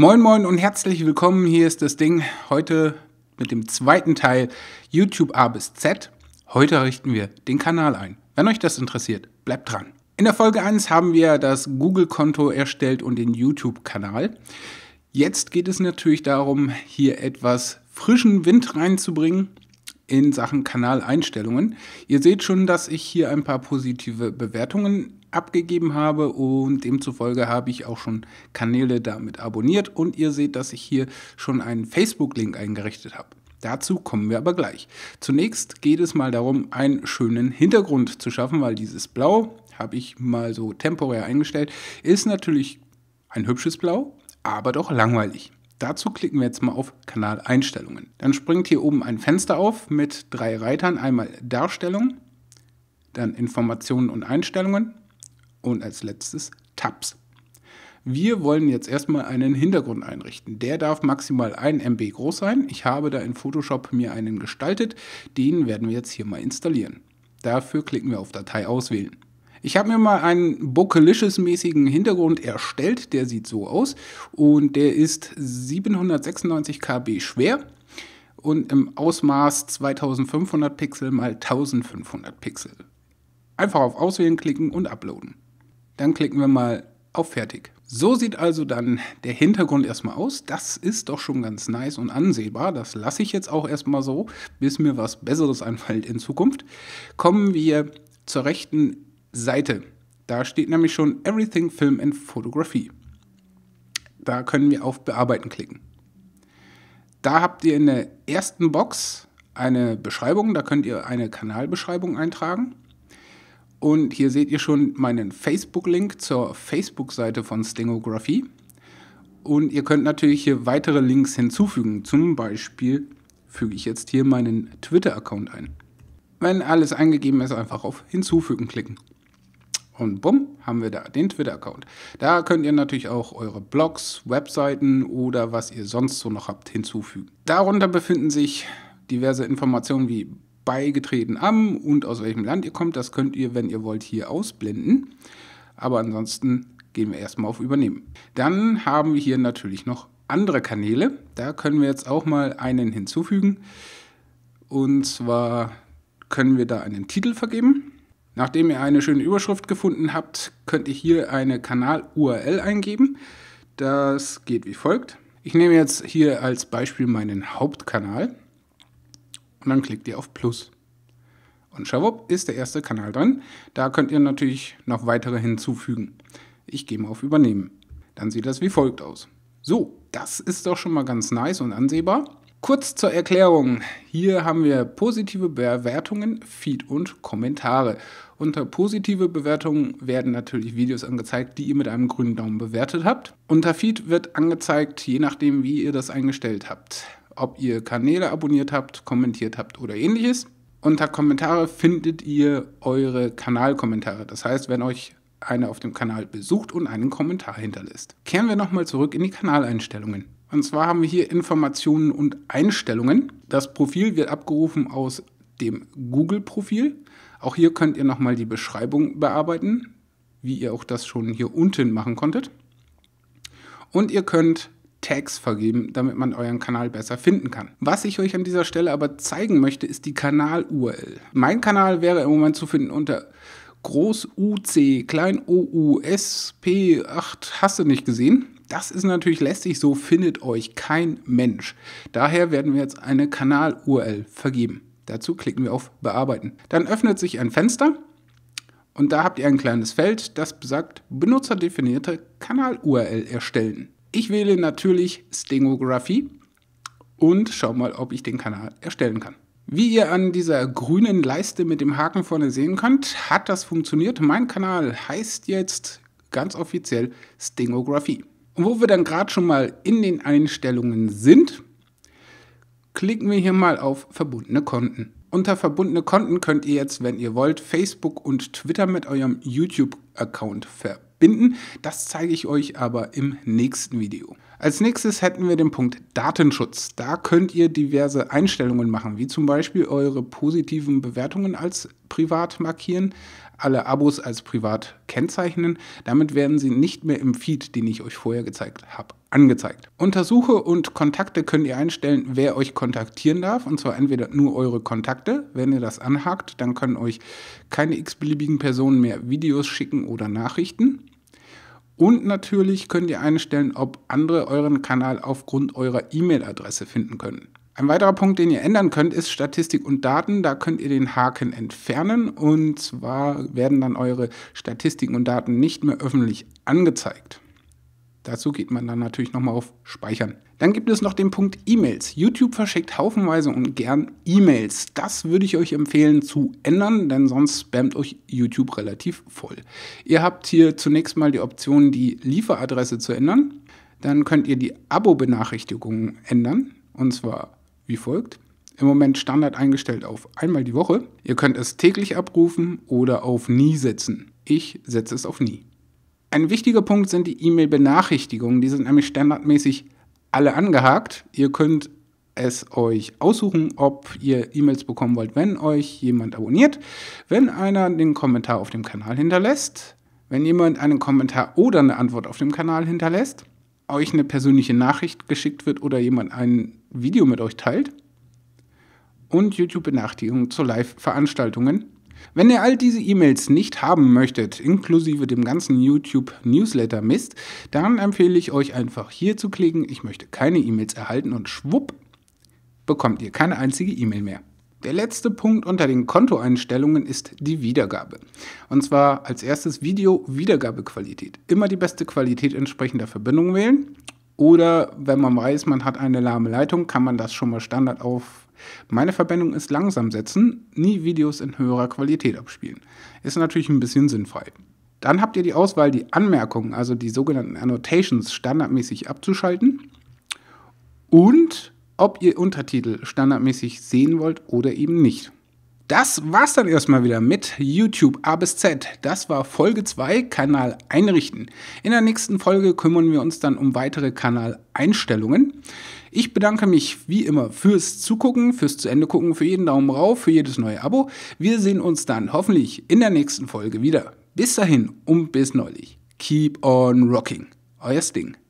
Moin moin und herzlich willkommen, hier ist das Ding. Heute mit dem zweiten Teil YouTube A bis Z. Heute richten wir den Kanal ein. Wenn euch das interessiert, bleibt dran. In der Folge 1 haben wir das Google-Konto erstellt und den YouTube-Kanal. Jetzt geht es natürlich darum, hier etwas frischen Wind reinzubringen in Sachen Kanaleinstellungen. Ihr seht schon, dass ich hier ein paar positive Bewertungen abgegeben habe und demzufolge habe ich auch schon Kanäle damit abonniert und ihr seht, dass ich hier schon einen Facebook-Link eingerichtet habe. Dazu kommen wir aber gleich. Zunächst geht es mal darum, einen schönen Hintergrund zu schaffen, weil dieses Blau, habe ich mal so temporär eingestellt, ist natürlich ein hübsches Blau, aber doch langweilig. Dazu klicken wir jetzt mal auf Kanaleinstellungen. Dann springt hier oben ein Fenster auf mit drei Reitern. Einmal Darstellung, dann Informationen und Einstellungen und als letztes Tabs. Wir wollen jetzt erstmal einen Hintergrund einrichten. Der darf maximal 1 MB groß sein. Ich habe da in Photoshop mir einen gestaltet. Den werden wir jetzt hier mal installieren. Dafür klicken wir auf Datei auswählen. Ich habe mir mal einen Bocalicious-mäßigen Hintergrund erstellt. Der sieht so aus und der ist 796 KB schwer und im Ausmaß 2500 Pixel mal 1500 Pixel. Einfach auf Auswählen klicken und uploaden. Dann klicken wir mal auf Fertig. So sieht also dann der Hintergrund erstmal aus. Das ist doch schon ganz nice und ansehbar. Das lasse ich jetzt auch erstmal so, bis mir was Besseres einfällt in Zukunft. Kommen wir zur rechten Seite. Da steht nämlich schon Everything Film and Photography. Da können wir auf Bearbeiten klicken. Da habt ihr in der ersten Box eine Beschreibung. Da könnt ihr eine Kanalbeschreibung eintragen. Und hier seht ihr schon meinen Facebook-Link zur Facebook-Seite von Stingography. Und ihr könnt natürlich hier weitere Links hinzufügen. Zum Beispiel füge ich jetzt hier meinen Twitter-Account ein. Wenn alles eingegeben ist, einfach auf Hinzufügen klicken. Und bumm, haben wir da den Twitter-Account. Da könnt ihr natürlich auch eure Blogs, Webseiten oder was ihr sonst so noch habt hinzufügen. Darunter befinden sich diverse Informationen wie beigetreten am und aus welchem Land ihr kommt. Das könnt ihr, wenn ihr wollt, hier ausblenden. Aber ansonsten gehen wir erstmal auf Übernehmen. Dann haben wir hier natürlich noch andere Kanäle. Da können wir jetzt auch mal einen hinzufügen. Und zwar können wir da einen Titel vergeben. Nachdem ihr eine schöne Überschrift gefunden habt, könnt ihr hier eine Kanal-URL eingeben. Das geht wie folgt. Ich nehme jetzt hier als Beispiel meinen Hauptkanal. Und dann klickt ihr auf Plus. Und schawupp ist der erste Kanal drin. Da könnt ihr natürlich noch weitere hinzufügen. Ich gehe mal auf Übernehmen. Dann sieht das wie folgt aus. So, das ist doch schon mal ganz nice und ansehbar. Kurz zur Erklärung. Hier haben wir positive Bewertungen, Feed und Kommentare. Unter positive Bewertungen werden natürlich Videos angezeigt, die ihr mit einem grünen Daumen bewertet habt. Unter Feed wird angezeigt, je nachdem, wie ihr das eingestellt habt ob ihr Kanäle abonniert habt, kommentiert habt oder ähnliches. Unter Kommentare findet ihr eure Kanalkommentare. Das heißt, wenn euch einer auf dem Kanal besucht und einen Kommentar hinterlässt. Kehren wir nochmal zurück in die Kanaleinstellungen. Und zwar haben wir hier Informationen und Einstellungen. Das Profil wird abgerufen aus dem Google-Profil. Auch hier könnt ihr nochmal die Beschreibung bearbeiten, wie ihr auch das schon hier unten machen konntet. Und ihr könnt Tags vergeben, damit man euren Kanal besser finden kann. Was ich euch an dieser Stelle aber zeigen möchte, ist die Kanal-URL. Mein Kanal wäre im Moment zu finden unter groß UC, klein OU, SP, 8, hast du nicht gesehen? Das ist natürlich lästig, so findet euch kein Mensch. Daher werden wir jetzt eine Kanal-URL vergeben. Dazu klicken wir auf Bearbeiten. Dann öffnet sich ein Fenster und da habt ihr ein kleines Feld, das besagt benutzerdefinierte Kanal-URL erstellen. Ich wähle natürlich Stenographie und schau mal, ob ich den Kanal erstellen kann. Wie ihr an dieser grünen Leiste mit dem Haken vorne sehen könnt, hat das funktioniert. Mein Kanal heißt jetzt ganz offiziell Stingographie. Und wo wir dann gerade schon mal in den Einstellungen sind, klicken wir hier mal auf verbundene Konten. Unter verbundene Konten könnt ihr jetzt, wenn ihr wollt, Facebook und Twitter mit eurem YouTube-Account verbinden binden. Das zeige ich euch aber im nächsten Video. Als nächstes hätten wir den Punkt Datenschutz. Da könnt ihr diverse Einstellungen machen, wie zum Beispiel eure positiven Bewertungen als privat markieren, alle Abos als privat kennzeichnen. Damit werden sie nicht mehr im Feed, den ich euch vorher gezeigt habe, angezeigt. Untersuche und Kontakte könnt ihr einstellen, wer euch kontaktieren darf. Und zwar entweder nur eure Kontakte. Wenn ihr das anhakt, dann können euch keine x-beliebigen Personen mehr Videos schicken oder Nachrichten. Und natürlich könnt ihr einstellen, ob andere euren Kanal aufgrund eurer E-Mail-Adresse finden können. Ein weiterer Punkt, den ihr ändern könnt, ist Statistik und Daten. Da könnt ihr den Haken entfernen und zwar werden dann eure Statistiken und Daten nicht mehr öffentlich angezeigt. Dazu geht man dann natürlich nochmal auf Speichern. Dann gibt es noch den Punkt E-Mails. YouTube verschickt haufenweise und gern E-Mails. Das würde ich euch empfehlen zu ändern, denn sonst spammt euch YouTube relativ voll. Ihr habt hier zunächst mal die Option, die Lieferadresse zu ändern. Dann könnt ihr die Abo-Benachrichtigungen ändern. Und zwar wie folgt. Im Moment Standard eingestellt auf einmal die Woche. Ihr könnt es täglich abrufen oder auf nie setzen. Ich setze es auf nie. Ein wichtiger Punkt sind die E-Mail-Benachrichtigungen. Die sind nämlich standardmäßig alle angehakt. Ihr könnt es euch aussuchen, ob ihr E-Mails bekommen wollt, wenn euch jemand abonniert, wenn einer den Kommentar auf dem Kanal hinterlässt, wenn jemand einen Kommentar oder eine Antwort auf dem Kanal hinterlässt, euch eine persönliche Nachricht geschickt wird oder jemand ein Video mit euch teilt und YouTube-Benachrichtigungen zu Live-Veranstaltungen. Wenn ihr all diese E-Mails nicht haben möchtet, inklusive dem ganzen YouTube-Newsletter-Mist, dann empfehle ich euch einfach hier zu klicken, ich möchte keine E-Mails erhalten und schwupp, bekommt ihr keine einzige E-Mail mehr. Der letzte Punkt unter den Kontoeinstellungen ist die Wiedergabe. Und zwar als erstes Video Wiedergabequalität. Immer die beste Qualität entsprechender Verbindung wählen oder wenn man weiß, man hat eine lahme Leitung, kann man das schon mal Standard auf meine Verbindung ist langsam setzen, nie Videos in höherer Qualität abspielen. Ist natürlich ein bisschen sinnfrei. Dann habt ihr die Auswahl, die Anmerkungen, also die sogenannten Annotations, standardmäßig abzuschalten und ob ihr Untertitel standardmäßig sehen wollt oder eben nicht das war's dann erstmal wieder mit YouTube A bis Z. Das war Folge 2, Kanal einrichten. In der nächsten Folge kümmern wir uns dann um weitere Kanaleinstellungen. Ich bedanke mich wie immer fürs Zugucken, fürs zu Ende gucken, für jeden Daumen rauf, für jedes neue Abo. Wir sehen uns dann hoffentlich in der nächsten Folge wieder. Bis dahin und bis neulich. Keep on rocking. Euer Sting.